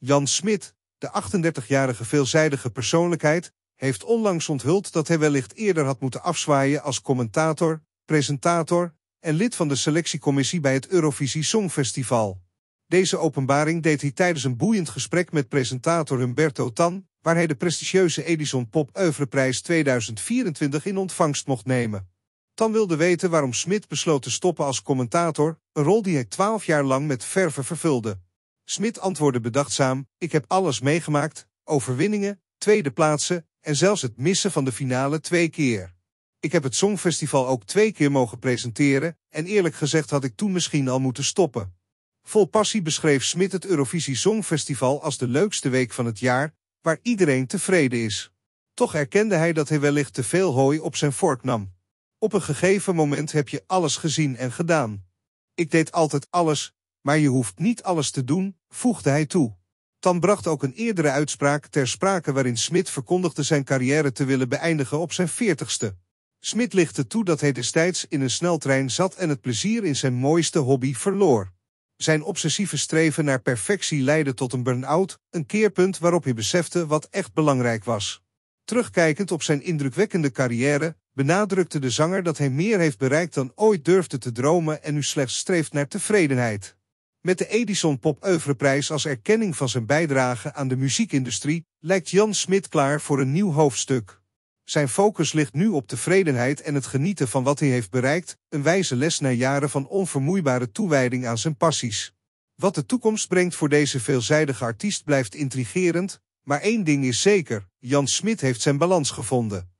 Jan Smit, de 38-jarige veelzijdige persoonlijkheid, heeft onlangs onthuld dat hij wellicht eerder had moeten afzwaaien als commentator, presentator en lid van de selectiecommissie bij het Eurovisie Songfestival. Deze openbaring deed hij tijdens een boeiend gesprek met presentator Humberto Tan, waar hij de prestigieuze Edison Pop Oeuvreprijs 2024 in ontvangst mocht nemen. Tan wilde weten waarom Smit besloot te stoppen als commentator, een rol die hij twaalf jaar lang met verve vervulde. Smit antwoordde bedachtzaam, ik heb alles meegemaakt, overwinningen, tweede plaatsen en zelfs het missen van de finale twee keer. Ik heb het Songfestival ook twee keer mogen presenteren en eerlijk gezegd had ik toen misschien al moeten stoppen. Vol passie beschreef Smit het Eurovisie Songfestival als de leukste week van het jaar, waar iedereen tevreden is. Toch erkende hij dat hij wellicht te veel hooi op zijn vork nam. Op een gegeven moment heb je alles gezien en gedaan. Ik deed altijd alles, maar je hoeft niet alles te doen, voegde hij toe. Tan bracht ook een eerdere uitspraak ter sprake waarin Smit verkondigde zijn carrière te willen beëindigen op zijn veertigste. Smit lichtte toe dat hij destijds in een sneltrein zat en het plezier in zijn mooiste hobby verloor. Zijn obsessieve streven naar perfectie leidde tot een burn-out, een keerpunt waarop hij besefte wat echt belangrijk was. Terugkijkend op zijn indrukwekkende carrière, benadrukte de zanger dat hij meer heeft bereikt dan ooit durfde te dromen en nu slechts streeft naar tevredenheid. Met de Edison Pop Oeuvreprijs als erkenning van zijn bijdrage aan de muziekindustrie lijkt Jan Smit klaar voor een nieuw hoofdstuk. Zijn focus ligt nu op tevredenheid en het genieten van wat hij heeft bereikt, een wijze les na jaren van onvermoeibare toewijding aan zijn passies. Wat de toekomst brengt voor deze veelzijdige artiest blijft intrigerend, maar één ding is zeker, Jan Smit heeft zijn balans gevonden.